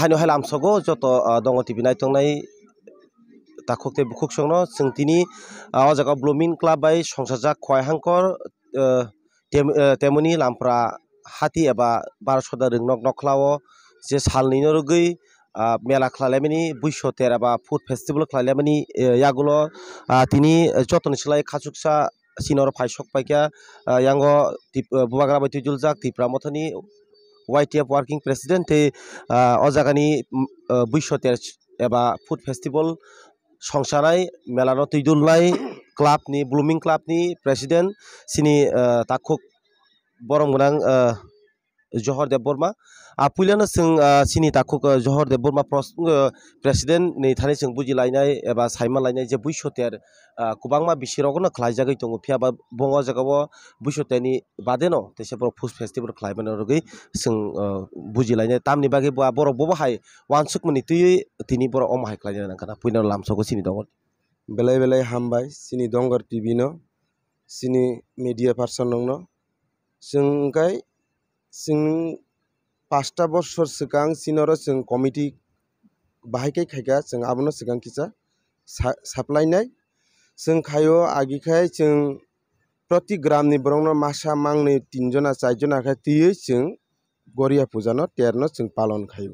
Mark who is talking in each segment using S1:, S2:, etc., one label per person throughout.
S1: হাইনো হাইল আমসগো যত দङ টিভি নাইতংনাই তাকতে বুকুক সংনো जों তিনি অজাগা ব্লুমিং ক্লাব বাই সংসারজাক খয়হাংকর তেমনি লামপ্রা হাতি এবা বারসদা রংনক নখলাও যে সালনিনো রগৈ মেলা খালাইমানি বৈশ্য তের বা ফুড ফেস্টিভেল খালাইমানি ইয়াগুলো তিনি যত্ন সেলাই খাচুকসা সিনর ফাইসক পাইকা ইয়াঙ্গ বুবাগ্রা বাইতি জুলজাক তিপ্রা মথনি वाइटिएफ वार्किङ प्रेसिडेन्ट थे अजागानि बुइस' तेज एबा फुड फेस्टिभेल संसाराय मेलानो तैदुलनाय क्लाबनि ब्लुमिं क्लाबनि प्रेसिडेन्ट सिनि ताखुक बरम गोनां জহৰ দেৱ বৰ্মা আপুলানো যোন চিনি তাকো জহৰ দেৱ বৰ্মা প্ৰেচিডেণ্ট নেথানে যোন বুজি লাইনাই এবাৰ চাইমা লাইনাই যে বৈশ্যতীয়াৰ কোবাংমা বিচিৰকনো খাইজাগৈ দিওঁ পিয়াবা বঙ জেগাব বৈশ্যতীয়ানি বাদে ন তেতিয়া বৰ ফুজ ফেষ্টিভেল খাইমানগৈ যোন বুজি লাইনাই তামনি বাকে বৰক বহাই ওৱান চুক মানে তুই তিনি বৰ অম হাই খাই নাংকানা পুইনৰ লামচকো চিনি দংগৰ বেলেগ বেলেগ হামবাই চিনি দংগৰ টিভি ন চিনি মিডিয়া পাৰ্চন নং ন
S2: যোনকাই जोंनि पास्ता बसर सिगां चीनआव जों कमिटि बाहायखै खायगा जों आबनो सिगां खिसा साप्लायनाय जों खायो आगिखाय जों प्रति ग्रामनि बरंनो मासा मांनै तिनजना चारजना खाय तियै जों গরিয়া পূজানো তেরনো চিং পালন খাইও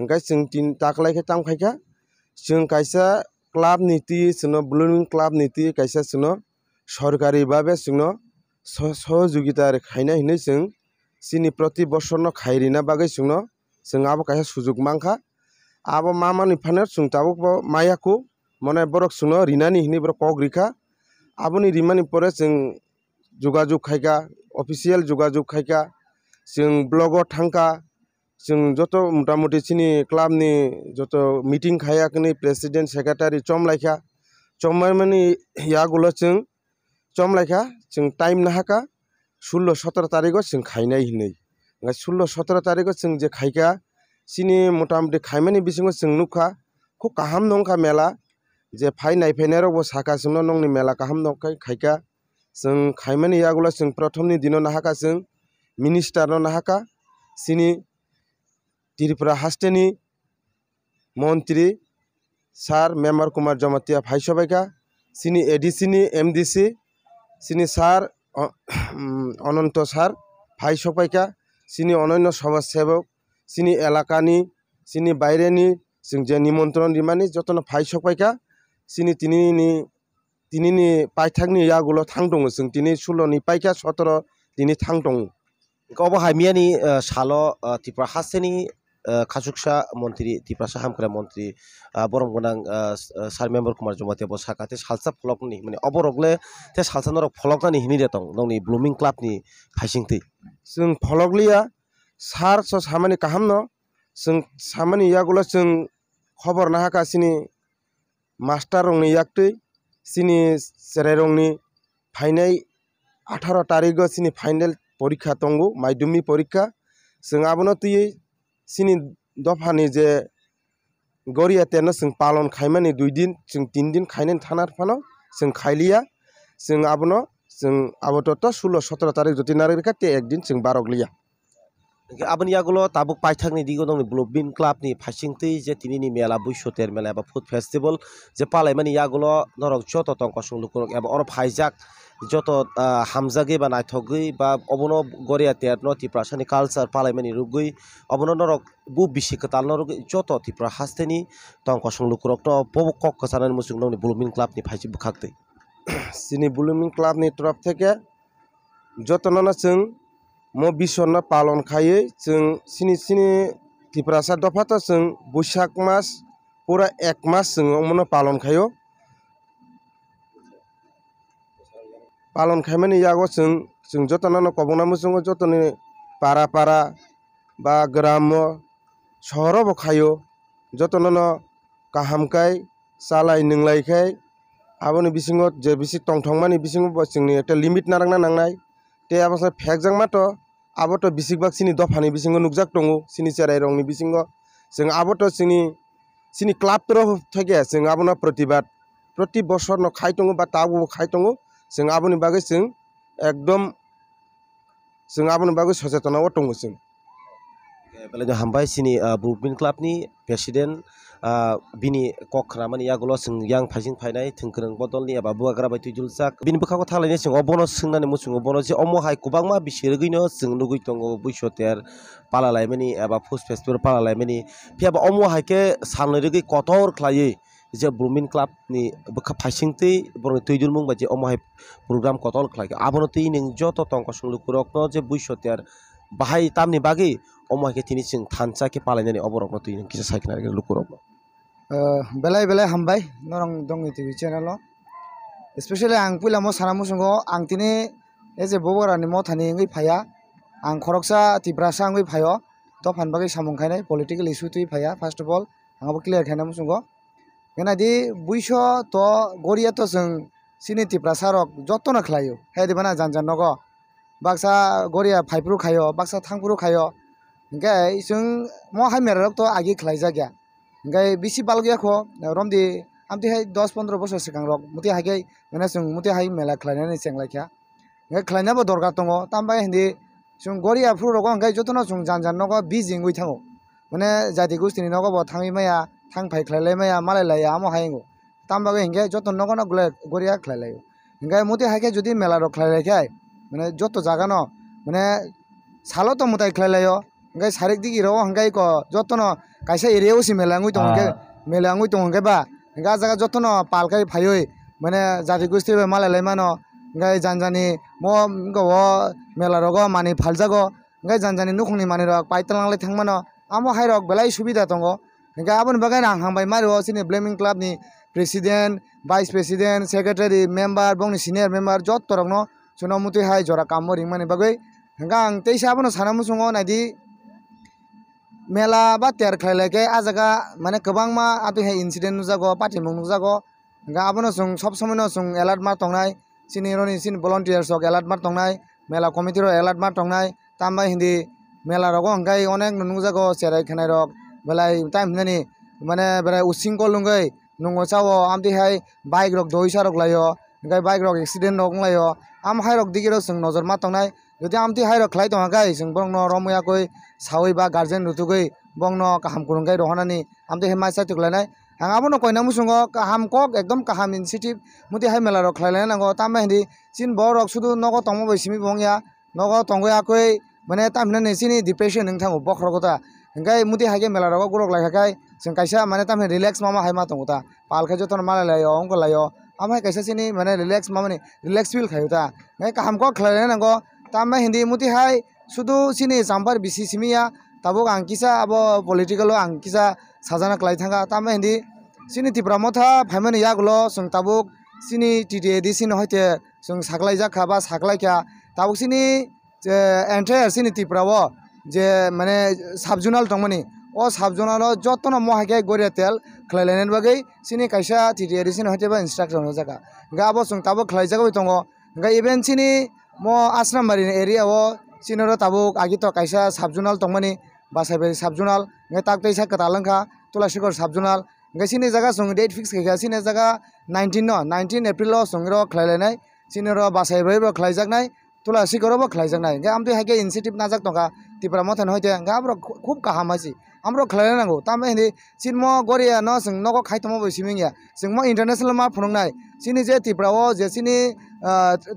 S2: ওঙ্কাই চিং তিন টাকলাইকে তাম খাইকা চিং কাইসা ক্লাব নীতি চিনো ব্লুমিং ক্লাব নীতি কাইসা চিনো সরকারিভাবে চিনো সহযোগিতার খাইনাই হিনে চিং chini proti boson no khairina bagui chungno chwng abo kaisa sujuk mankha abo mamani phaner chwng tabuk bo maiyaku mone borok chungno rinani hinui borok kok rikha aboni rimani pore chwng যোগাযোগ খাইকা official যোগাযোগ খাইকা जों ब्लगआव थांखा जों जत मतामति सिनि क्लाबनि जत meeting खायाखिनि प्रेसिडेन्ट सेक्रेटारि चमलायखा चमलायमानि यागुलो जों चमलायखा जों टाइम नाहाखा ষোলো সতেরো তারিখও সিং খাইনাই নেই ষোলো সতেরো তারিখও সিং যে খাইকা সিনি মোটামুটি খাইমানি বিসিङाव जों नुखा खौ गाहाम नंखा मेला जे फाइ नायफैनाय रावबो साखासिमनो नंनि मेला गाहाम नंखाय खायखा जों खायमानि यागुला जों प्रथमनि दिनाव नाहाखा जों मिनिस्टारनाव नाहाखा सिनि त्रिपुरा हास्टेनि मन्त्रि सार मेम्बार कुमार जमातिया भाइ सबाइखा सिनि एडिसिनि एमडिसि सिनि सार অনন্ত সার ভাই সবাইকা চিনি অনন্য সমাজসেবক চিনি এলাকানি চিনি বাইরেনি जों जे निमन्त्रन रिमानि जतन फाइ सफायखा सिनि तिनिनि तिनिनि पाइथाकनि आगोलाव थां दङ जों दिनै सुल'नि पाइखा सतर
S1: दिनै थां दङ गावबा हामियानि साल तिप्रा हासेनि खासुक्सा मन्त्री तिप्रासा हामख्रा मन्त्री बरम गोनां सार मेम्बर कुमार जमाति ब साखाते सालसा फलकनि माने अबरगले ते सालसा नरक फलकनि हिनि रेतं नंनि ब्लुमिं क्लाबनि फाइसिंथि जों फलकलिया सार स सामानि काहामनो
S2: जों सामानि यागुला जों खबर नाहाकासिनि मास्टार रंनि याक्तै सिनि सेराय रंनि फाइनाय আঠারো তারিখ সিনি ফাইনাল পরীক্ষা তঙ্গু মাধ্যমিক পরীক্ষা जों आबोनो तुयै सिनि दफानि जे गरिया तेनो जों पालन खायमानि দিন दिन जों तिन दिन खायनानै थाना फानो जों ষোলো সতেরো
S1: তারিখ যদি না তে একদিন जों बारगलिया আপনি আগুলো তাবুক পাইথাকনি দিগো দং ব্লবিন ক্লাবনি ফাইসিংতেই যে তিনি মেলা বৈশ্যতের মেলা বা ফুড ফেস্টিভেল যে পালাই মানে ইয়াগুলো নরং চত তঙ্ক সংলুক এবার অর ফাইজাক যত হামজাগে বা নাইথগি বা অবন গড়িয়া তেয়ার ন তিপ্রাসানি কালচার পালাইমানি রুগুই অবন নরক বু বিশিক তাল নরক যত তিপ্রা হাস্তেনি তঙ্ক সংলুকুরক ন পবক কক সানানি মুসুক ননি ব্লুমিং ক্লাবনি ফাইসি বুখাকতে সিনি ব্লুমিং ক্লাবনি তরফ থেকে
S2: যত ম বিশন পালন খায়ে চং সিনি সিনি তিপ্রাসা দফাতা চং বৈশাখ মাস পুরা এক মাস চং পালন খায়ো पालन खामनि यागो जों जों जतनानो कबनामो जोङो जतनि पारा पारा बा ग्राम सहर बखायो जतनानो गाहामखाय सालाय नोंलायखाय आबोनि बिसिङो जे बिसि टंथंमानि बिसिङो जोंनि एटा लिमिट नारांना नांनाय ते आबासा फेकजों माथ' आबोथ' बिसिगबाग सिनि दफानि बिसिङो नुगजाक दङ सिनि सेराय रंनि बिसिङो जों आबोथ' जोंनि सिनि क्लाब तरफ থেকে जों आबोना प्रतिबाद प्रति বছর ন খাই টঙো বা তাও খাই টঙো जों आबुनि बागै जों एकदम जों आबुनि बागै सचेतनाव दङ जों
S1: बेलेग हामबाय सिनि ब्रुकबिन क्लाबनि प्रेसिडेन्ट बिनि कखना माने यागल जों यां फाइजिं फाइनाय थोंखोरों बदलनि एबा बुवाग्रा बायदि जुलसाक बिनि बोखाखौ थालायनाय सिङाव बन' सोंनानै मुसुङो बन' जे अम हाय गोबां मा बिसोरगैनो जों लुगै दङ बैसोतेर पालालायमानि एबा फुस फेसफोर पालालायमानि फियाबा अम हायखे साननो रोगै कथर ख्लायै যে ব্রুমিন ক্লাব নি ফাইসিংতেই বরং তৈজুর মুং যে অমহাই প্রোগ্রাম কতল খালাগে আবনতেই নিং যত তঙ্ক সংলুক রকন যে বৈশতিয়ার বাহাই তামনি বাগে অমহাইকে তিনি সিং থানচাকে পালাইনানি অবরগ্ন তুই নিং কিছু সাইকেন আগে লুকুরগ্ন
S3: বেলাই বেলাই হামবাই নরং দং টিভি চ্যানেল স্পেশালি আং পইলামো সানামো সঙ্গ আং তিনি এ যে ববরানি থানি ইংই ফায়া আং খরকসা তিব্রাসা আঙ্গি ফায় তো ফানবাগি সামং খাইনাই পলিটিক্যাল ইস্যু তুই ফায়া ফার্স্ট অফ অল আঙাবো ক্লিয়ার খাইনামো সঙ্গ এনেদি বুইশ ত গরিয়া তো সিনেটিপ্রা সারক যত্ন খেলায়ও হেদি মানে জানজান নগ বাক্সা গরিয়া ফাইপুরু খায় বাক্সা থাংপুরু খায় ইংকাই সঙ্গ ম হাইমেরক তো আগে খেলাই যাগিয়া ইংকাই বেশি বালগিয়া খো রমদি আমি হাই দশ পনেরো বছর সিগান রক মতে হাইগে মানে সুতি হাই মেলা খেলাইনি সেংলাইখা ইংকাই খেলাইনব দরকার দো তামবাই হিন্দি সুং গরিয়া ফুরু রক ইংকাই যত্ন সঙ্গ জানজান নগ বিজিং উই থাকো মানে জাতি গোষ্ঠীনি নগব থামি মাইয়া থাং ফাই খেলাই মায়া মালাই লাই আমো হাই গো তাম বাকে হিংগে যত নগণ গুলে গরিয়া খেলাই লাই হিংগায় মতে হাইকে যদি মেলার খেলাই রেখে মানে যত জাগা ন মানে সালো তো মোতাই খেলাই লাইও হিংগায় সারিক দিকে রো হাঙ্গাই ক যত ন কাইসে এরিয়াও সে মেলা আঙুই তোমাকে মেলা আঙুই তোমাকে বা হিংগা জায়গা যত ন পালকাই ফাইওই মানে জাতি গোষ্ঠী মালাই লাই মানো হিংগাই জান জানি ম গো মেলার গো মানে ফালজাগো হিংগায় জান জানি নুখনি মানে রক পাইতালাংলাই থাংমানো আমো হাই রক বেলাই সুবিধা তঙ্গ हिंका अब बगैर हांगबाई मारवा सिने ब्लेमिंग क्लब नि president vice president secretary member बंग सीनियर मेम्बर जत तरक नो सुना मुते हाय जरा काम मरि माने बगै हिंका आं तेस अब सानम सुंगो नादि मेला बा तेर खाय लगे आ जगा माने कबांग मा आतु हे इन्सिडेंट नु जागो पाटिम नु जागो हिंका अब सुं सब समय नो सुं अलर्ट मा तंगनाय सिनियर नि सिन वोलंटियर्स ओक अलर्ट मा तंगनाय मेला कमिटी रो अलर्ट मा तंगनाय तांबाय हिंदी मेला रगो हंगाय अनेक नुनु जागो सेराय खनाय रग বেলাই টাইম হিনি মানে বেলা উচিং কলগৈ নো চাও আমি হাই বাইক রক দই সারক লাইও ওই বাইক রক এক্সিডেন্ট রক লাইও আম হাই রক দিকে রক নজর মা তাই যদি আমি হাই রক খাই তোমাকাই বং রময়াক সাবই বা গার্জেন নুতুগী বং ন কাহাম কুরুগাই রহনানি আমি হে মাই সাইটুকলাই হাঙাবো নকয়না মুসঙ্গ কাহাম কক একদম কাহাম ইনসিটিভ মতি হাই মেলা রক খাইলাই নাগো তামাই হিনি চিন বড় রক শুধু নগ তমবৈসিমি বংয়া নগ টঙ্গয়াক মানে তামহিনা নিশিনি ডিপ্রেশন নিন থাকো বক রকতা हंगाई मुदे हाई मेला रगो ग्रोक लाइखाई जिन कैसा मैंने तमें रिलेक्स मामा हाई माता होता पाल खा जोन माला लाइयो हमको लाइयो हम हाई कैसे सिनी मैंने रिलेक्स मामा रिलेक्स फील खाता मैं हमको खिलाने नंगो तब हिंदी मुदे हाई शुद्ध सिनी सांबर बीसी सिमिया तब आंकीसा अब पोलिटिकलो आंकीसा साजाना खिलाई थका तब हिंदी सिनी तिब्रम था फैमन या गुलो सुन तबुक सिनी टीटी एडी सिन होते सुन सकलाई जा खा बा सकलाई क्या तबुक सिनी एंट्रेस सिनी तिब्रवो যে মানে সাব জোনাল তংমানি ও সাব জোনাল যত মহাকে গড়ে তেল খেলাইলেন বাকি সিনি কাইসা টিটিআরি সিনে হয়তো বা ইনস্ট্রাকশন জায়গা গা বসং তাবো খেলাই জায়গাও তঙ গা ইভেন সিনি ম আশ্রামবাড়ি এরিয়া ও সিনেরও তাবো আগে তো কাইসা সাব জোনাল তংমানি বাসাইবাড়ি সাব জোনাল তাক তাইসা কাতালঙ্কা তুলাশিখর সাব জোনাল সিনে জায়গা সঙ্গে ডেট ফিক্স গেছে সি জায়গা নাইনটিন ন নাইনটিন এপ্রিল সঙ্গে খেলাইলেনাই সিনেরও বাসাইবাড়ি খেলাইজাকাই তুলাশিখরও খেলাইজাকাই আমি হাইকে ইনিশিয়েটিভ নাজাক টাকা tipra mo tenoi te ga bro kub kaha ma si amro klare nango ta me hindi sin mo gori ya no sing no ko kai tomo bo simi ngia sing mo international ma phunong nai sin ni je tipra wo je sin ni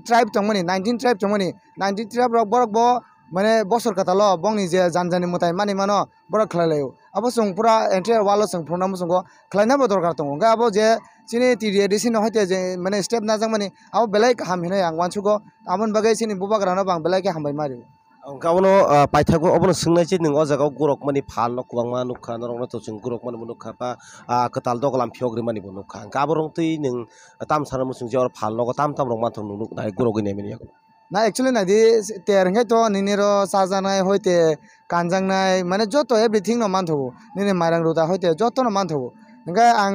S3: tribe tong moni 19 tribe tong moni 19 tribe rok borok bo mane bosor kata lo bong ni je jan jani mutai mani mano borok klare leo abo sung pura entire walo sung phunong mo sung go klare na bo dor kar tongo ga abo je sin ni ti re disin hoite je mane step na jang mani abo belai kaha mi no yang wan chu go amon bagai sin ni buba grano bang belai ke hambai mari
S1: गावनो पाइथागु अबनो सोंनाय जे नोंङो जागाव गुरक मानि फाल न कुबां मा नुखा नरंग न तोसिं गुरक मानि मुनुखा पा आ कताल दगलाम फियोग्रि मानि बुनुखा गाबरों तै नों ताम सान मुसिं जे अर फाल न ताम ताम रंग मा थ नुनु नाय गुरक गिने मिनि यागु
S3: ना एक्चुअलि ना दि तेर हे तो निनिरो साजानाय होयते कानजांनाय माने जत एभ्रिथिं न मान थबो निनि माइरां रुदा होयते जत न मान थबो नंगा आं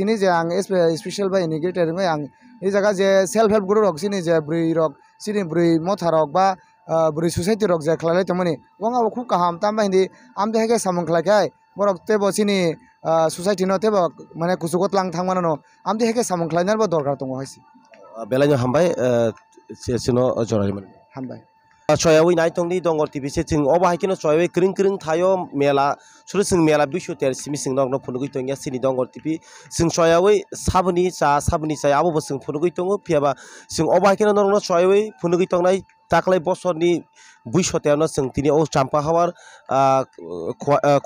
S3: दिनै जे आं स्पेशल बाय निगेटर मै आं ए जगा जे सेल्फ हेल्प ग्रुप रक्सिनि जे ब्रै रक सिनि ब्रै मथा रक बा বুড়ি সুসাইটি রক যা খেলা তোমনি গঙ্গা খুব কাহাম তাম বাহিনী আমি হেঁকে সামন খেলা খাই বরক তে বসি নি সুসাইটি নতে মানে কুসুকত লাং থাং মানানো আমি হেঁকে সামন
S1: খেলাই নেব দরকার তো হয়েছে বেলা হামবাই জরাই হামবাই ছয়াবই নাইতংনি দঙ্গর টিভি সে চিং অব হাইকিন ছয়াবই ক্রিং ক্রিং থায় মেলা সুরে সিং মেলা বিশু তের সিমি সিং নগ্ন ফুলগুই তঙ্গিয়া সিনি দঙ্গর টিভি সিং ছয়াবই সাবনি চা সাবনি চাই আবু সিং ফুলগুই তঙ্গ ফিয়াবা সিং অব হাইকিন নগ্ন ছয়াবই ফুলগুই তঙ্গনাই ताकलाय बसरनि बुसतायावनो जों दिनै अ चाम्पा हावार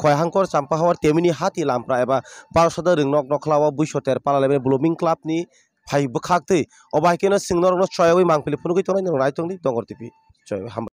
S1: खयहांकर चाम्पा हावार तेमिनि हाति लामफ्रा एबा पारसदा रोंनक नखलावा बुसतायार पालालायबाय ब्लुमिं क्लाबनि फाइ बोखाखतै अबाहकेनो सिंनरनो सयावै मांफिलिफोरखौ तनायनो रायतंनि दंगरतिपि सयावै हाम